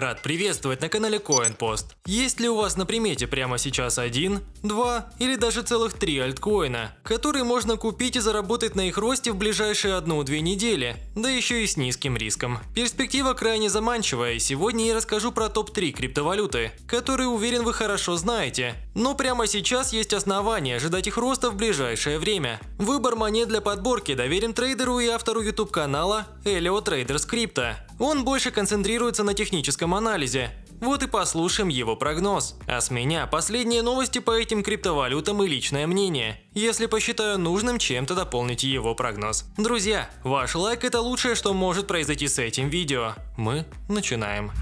Рад приветствовать на канале CoinPost. Есть ли у вас на примете прямо сейчас один, два или даже целых три альткоина, которые можно купить и заработать на их росте в ближайшие одну-две недели, да еще и с низким риском? Перспектива крайне заманчивая, и сегодня я расскажу про топ-3 криптовалюты, которые, уверен, вы хорошо знаете. Но прямо сейчас есть основания ожидать их роста в ближайшее время. Выбор монет для подборки доверен трейдеру и автору YouTube канала Elio Traders Crypto. Он больше концентрируется на техническом анализе. Вот и послушаем его прогноз. А с меня последние новости по этим криптовалютам и личное мнение. Если посчитаю нужным чем-то дополнить его прогноз. Друзья, ваш лайк это лучшее, что может произойти с этим видео. Мы начинаем.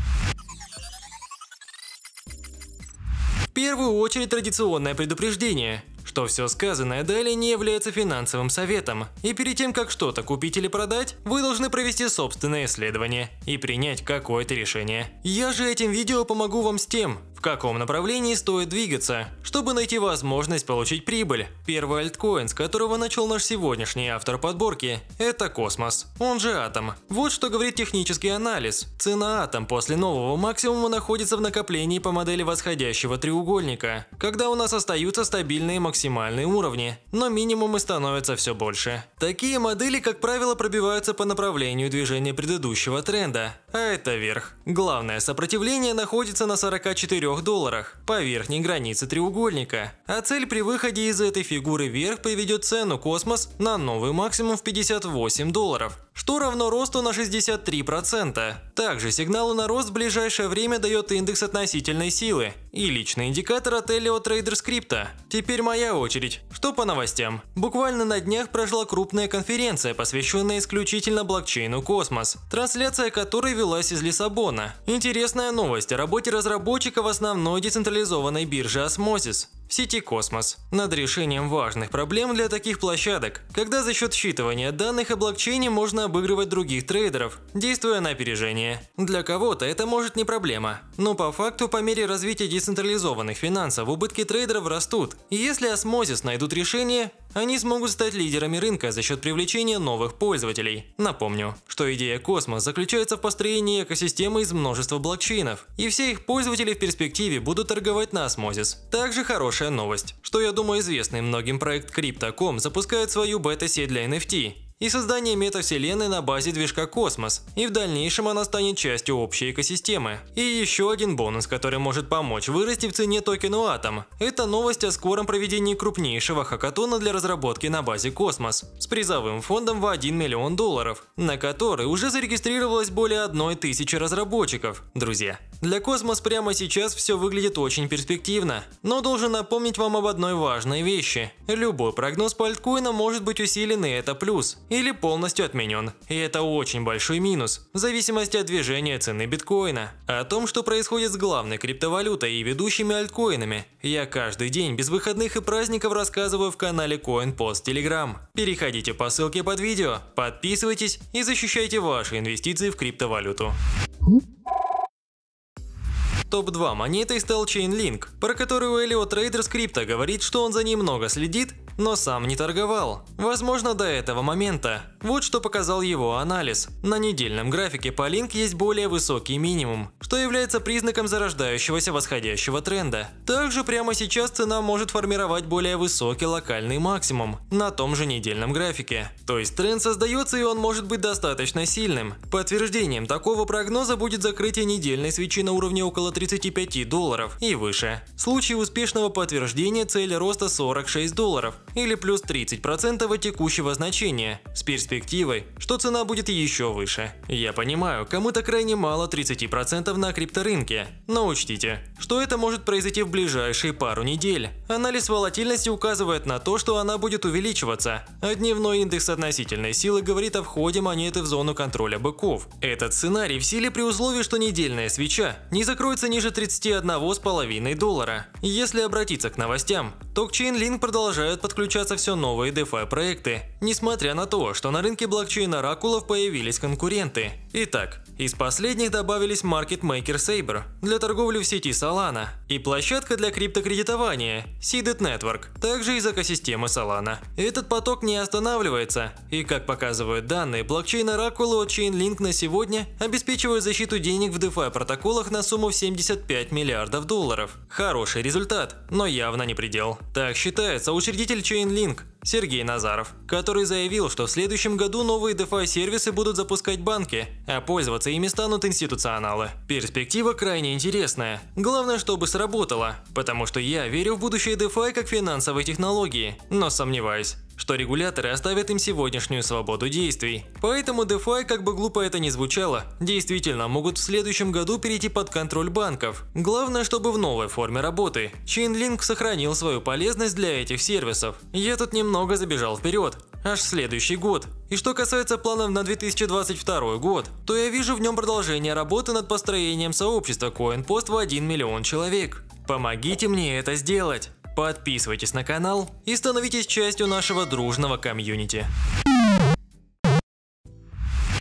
В первую очередь традиционное предупреждение что все сказанное далее не является финансовым советом, и перед тем, как что-то купить или продать, вы должны провести собственное исследование и принять какое-то решение. Я же этим видео помогу вам с тем, каком направлении стоит двигаться, чтобы найти возможность получить прибыль. Первый альткоин, с которого начал наш сегодняшний автор подборки, это космос, он же атом. Вот что говорит технический анализ. Цена атом после нового максимума находится в накоплении по модели восходящего треугольника, когда у нас остаются стабильные максимальные уровни, но минимумы становятся все больше. Такие модели, как правило, пробиваются по направлению движения предыдущего тренда, а это верх. Главное сопротивление находится на 44 долларах по верхней границе треугольника, а цель при выходе из этой фигуры вверх приведет цену космос на новый максимум в 58 долларов что равно росту на 63%. Также сигналы на рост в ближайшее время дает индекс относительной силы и личный индикатор от Elio Trader Script. Теперь моя очередь. Что по новостям? Буквально на днях прошла крупная конференция, посвященная исключительно блокчейну «Космос», трансляция которой велась из Лиссабона. Интересная новость о работе разработчиков основной децентрализованной биржи Osmosis в сети Космос над решением важных проблем для таких площадок, когда за счет считывания данных о блокчейне можно обыгрывать других трейдеров, действуя на опережение. Для кого-то это может не проблема, но по факту по мере развития децентрализованных финансов убытки трейдеров растут, и если осмозис найдут решение, они смогут стать лидерами рынка за счет привлечения новых пользователей. Напомню, что идея Космос заключается в построении экосистемы из множества блокчейнов, и все их пользователи в перспективе будут торговать на осмозис. Также хороший хорошая новость. Что я думаю известный многим проект Crypto.com запускает свою бета-сеть для NFT и создание метавселенной на базе движка Космос, и в дальнейшем она станет частью общей экосистемы. И еще один бонус, который может помочь вырасти в цене токену Атом, это новость о скором проведении крупнейшего хакатона для разработки на базе Космос с призовым фондом в 1 миллион долларов, на который уже зарегистрировалось более одной тысячи разработчиков. Друзья, для Космос прямо сейчас все выглядит очень перспективно, но должен напомнить вам об одной важной вещи. Любой прогноз по альткоина может быть усилен и это плюс или полностью отменен. И это очень большой минус, в зависимости от движения цены биткоина. О том, что происходит с главной криптовалютой и ведущими альткоинами, я каждый день без выходных и праздников рассказываю в канале CoinPost Telegram. Переходите по ссылке под видео, подписывайтесь и защищайте ваши инвестиции в криптовалюту. Топ-2 монетой стал Chainlink, про которую Элио Трейдер Скрипта говорит, что он за ней много следит но сам не торговал. Возможно, до этого момента вот что показал его анализ. На недельном графике по Link есть более высокий минимум, что является признаком зарождающегося восходящего тренда. Также прямо сейчас цена может формировать более высокий локальный максимум на том же недельном графике. То есть тренд создается и он может быть достаточно сильным. Подтверждением такого прогноза будет закрытие недельной свечи на уровне около 35 долларов и выше. В случае успешного подтверждения цель роста 46 долларов или плюс 30% от текущего значения. С перспективы перспективой, что цена будет еще выше. Я понимаю, кому-то крайне мало 30% на крипторынке, но учтите, что это может произойти в ближайшие пару недель. Анализ волатильности указывает на то, что она будет увеличиваться, а дневной индекс относительной силы говорит о входе монеты в зону контроля быков. Этот сценарий в силе при условии, что недельная свеча не закроется ниже 31,5 доллара. Если обратиться к новостям, то к Chainlink продолжают подключаться все новые DeFi проекты, несмотря на то, что на рынке блокчейна оракулов появились конкуренты. Итак, из последних добавились market maker Saber для торговли в сети Solana и площадка для криптокредитования Seeded Network, также из экосистемы Solana. Этот поток не останавливается, и, как показывают данные, блокчейн Oracle от Chainlink на сегодня обеспечивает защиту денег в DeFi протоколах на сумму в 75 миллиардов долларов. Хороший результат, но явно не предел. Так считается учредитель Chainlink Сергей Назаров, который заявил, что в следующем году новые DeFi-сервисы будут запускать банки, а пользоваться ими станут институционалы. Перспектива крайне интересная. Главное, чтобы сработало, потому что я верю в будущее DeFi как финансовой технологии, но сомневаюсь что регуляторы оставят им сегодняшнюю свободу действий. Поэтому DeFi, как бы глупо это ни звучало, действительно могут в следующем году перейти под контроль банков. Главное, чтобы в новой форме работы Chainlink сохранил свою полезность для этих сервисов. Я тут немного забежал вперед, аж в следующий год. И что касается планов на 2022 год, то я вижу в нем продолжение работы над построением сообщества CoinPost в 1 миллион человек. Помогите мне это сделать! Подписывайтесь на канал и становитесь частью нашего дружного комьюнити.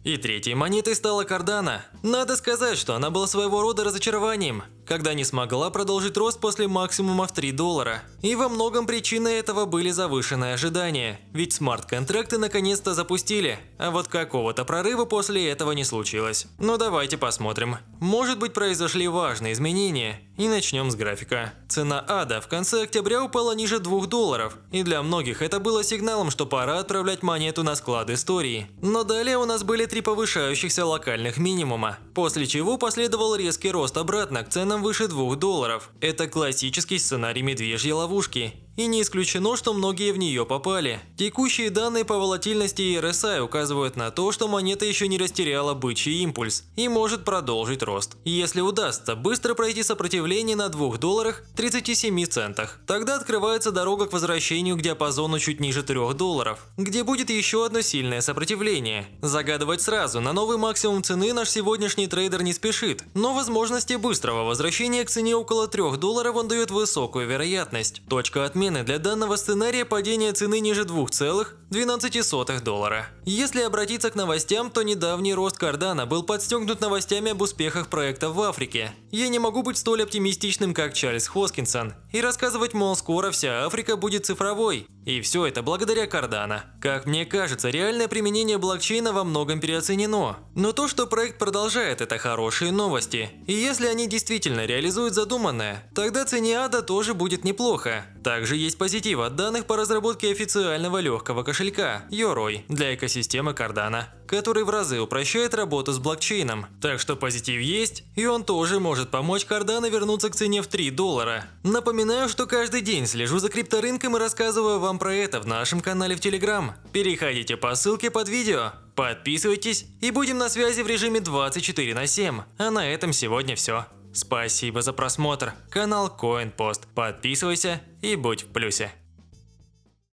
И третьей монетой стала Кардана. Надо сказать, что она была своего рода разочарованием когда не смогла продолжить рост после максимума в 3 доллара. И во многом причиной этого были завышенные ожидания, ведь смарт-контракты наконец-то запустили, а вот какого-то прорыва после этого не случилось. Но ну, давайте посмотрим. Может быть произошли важные изменения. И начнем с графика. Цена ада в конце октября упала ниже 2 долларов, и для многих это было сигналом, что пора отправлять монету на склад истории. Но далее у нас были три повышающихся локальных минимума, после чего последовал резкий рост обратно к ценам выше 2 долларов. Это классический сценарий медвежьей ловушки и не исключено, что многие в нее попали. Текущие данные по волатильности RSI указывают на то, что монета еще не растеряла бычий импульс и может продолжить рост. Если удастся быстро пройти сопротивление на 2 долларах 37 центах, тогда открывается дорога к возвращению к диапазону чуть ниже 3 долларов, где будет еще одно сильное сопротивление. Загадывать сразу на новый максимум цены наш сегодняшний трейдер не спешит, но возможности быстрого возвращения к цене около 3 долларов он дает высокую вероятность. Точка отметки перемены для данного сценария падение цены ниже 2,12 доллара. Если обратиться к новостям, то недавний рост Кардана был подстегнут новостями об успехах проекта в Африке. Я не могу быть столь оптимистичным, как Чарльз Хоскинсон, и рассказывать, мол, скоро вся Африка будет цифровой. И все это благодаря Кардана. Как мне кажется, реальное применение блокчейна во многом переоценено. Но то, что проект продолжает, это хорошие новости. И если они действительно реализуют задуманное, тогда цене ада тоже будет неплохо. Также есть позитив от данных по разработке официального легкого кошелька Yoroi для экосистемы Кардана который в разы упрощает работу с блокчейном. Так что позитив есть, и он тоже может помочь Кардана вернуться к цене в 3 доллара. Напоминаю, что каждый день слежу за крипторынком и рассказываю вам про это в нашем канале в Телеграм. Переходите по ссылке под видео. Подписывайтесь и будем на связи в режиме 24 на 7. А на этом сегодня все. Спасибо за просмотр. Канал CoinPost. Подписывайся и будь в плюсе.